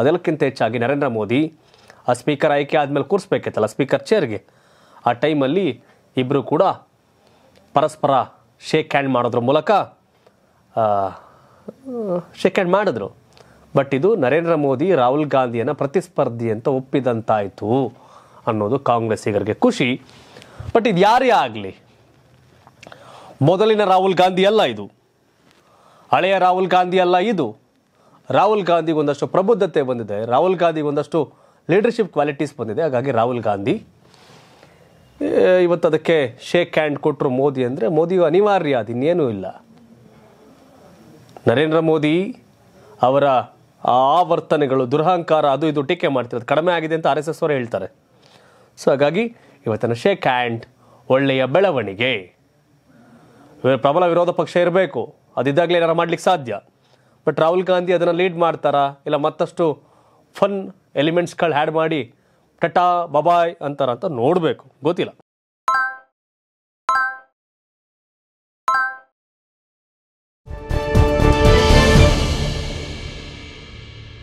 ಅದೆಲ್ಲಕ್ಕಿಂತ ಹೆಚ್ಚಾಗಿ ನರೇಂದ್ರ ಮೋದಿ ಆ ಸ್ಪೀಕರ್ ಆಯ್ಕೆ ಆದಮೇಲೆ ಕೂರಿಸ್ಬೇಕಿತ್ತಲ್ಲ ಸ್ಪೀಕರ್ ಚೇರ್ಗೆ ಆ ಟೈಮಲ್ಲಿ ಇಬ್ಬರು ಕೂಡ ಪರಸ್ಪರ ಶೇಕ್ ಹ್ಯಾಂಡ್ ಮಾಡೋದ್ರ ಮೂಲಕ ಶೇಕ್ ಹ್ಯಾಂಡ್ ಮಾಡಿದ್ರು ಬಟ್ ಇದು ನರೇಂದ್ರ ಮೋದಿ ರಾಹುಲ್ ಗಾಂಧಿಯನ್ನು ಪ್ರತಿಸ್ಪರ್ಧಿ ಅಂತ ಒಪ್ಪಿದಂತಾಯಿತು ಅನ್ನೋದು ಕಾಂಗ್ರೆಸ್ಸಿಗರಿಗೆ ಖುಷಿ ಬಟ್ ಇದು ಯಾರೇ ಆಗಲಿ ಮೊದಲಿನ ರಾಹುಲ್ ಗಾಂಧಿ ಅಲ್ಲ ಇದು ಹಳೆಯ ರಾಹುಲ್ ಗಾಂಧಿ ಅಲ್ಲ ಇದು ರಾಹುಲ್ ಗಾಂಧಿ ಒಂದಷ್ಟು ಪ್ರಬುದ್ಧತೆ ಬಂದಿದೆ ರಾಹುಲ್ ಗಾಂಧಿ ಒಂದಷ್ಟು ಲೀಡರ್ಶಿಪ್ ಕ್ವಾಲಿಟೀಸ್ ಬಂದಿದೆ ಹಾಗಾಗಿ ರಾಹುಲ್ ಗಾಂಧಿ ಇವತ್ತು ಅದಕ್ಕೆ ಶೇಕ್ ಹ್ಯಾಂಡ್ ಕೊಟ್ಟರು ಮೋದಿ ಅಂದರೆ ಮೋದಿ ಅನಿವಾರ್ಯ ಅದು ಇನ್ನೇನೂ ಇಲ್ಲ ನರೇಂದ್ರ ಮೋದಿ ಅವರ ಆವರ್ತನೆಗಳು ದುರಹಂಕಾರ ಅದು ಇದು ಟೀಕೆ ಮಾಡ್ತಿರೋದು ಕಡಿಮೆ ಆಗಿದೆ ಅಂತ ಆರ್ ಎಸ್ ಎಸ್ ಅವರು ಹೇಳ್ತಾರೆ ಸೊ ಹಾಗಾಗಿ ಇವತ್ತಿನ ಶೇಕ್ ಹ್ಯಾಂಡ್ ಒಳ್ಳೆಯ ಬೆಳವಣಿಗೆ ಪ್ರಬಲ ವಿರೋಧ ಪಕ್ಷ ಇರಬೇಕು ಅದಿದ್ದಾಗಲೇ ಏನಾರು ಮಾಡ್ಲಿಕ್ಕೆ ಸಾಧ್ಯ ಬಟ್ ರಾಹುಲ್ ಗಾಂಧಿ ಅದನ್ನು ಲೀಡ್ ಮಾಡ್ತಾರಾ ಇಲ್ಲ ಮತ್ತಷ್ಟು ಫನ್ ಎಲಿಮೆಂಟ್ಸ್ಗಳು ಆ್ಯಡ್ ಮಾಡಿ ಟಟಾ ಬಬಾಯ್ ಅಂತಾರ ಅಂತ ನೋಡಬೇಕು ಗೊತ್ತಿಲ್ಲ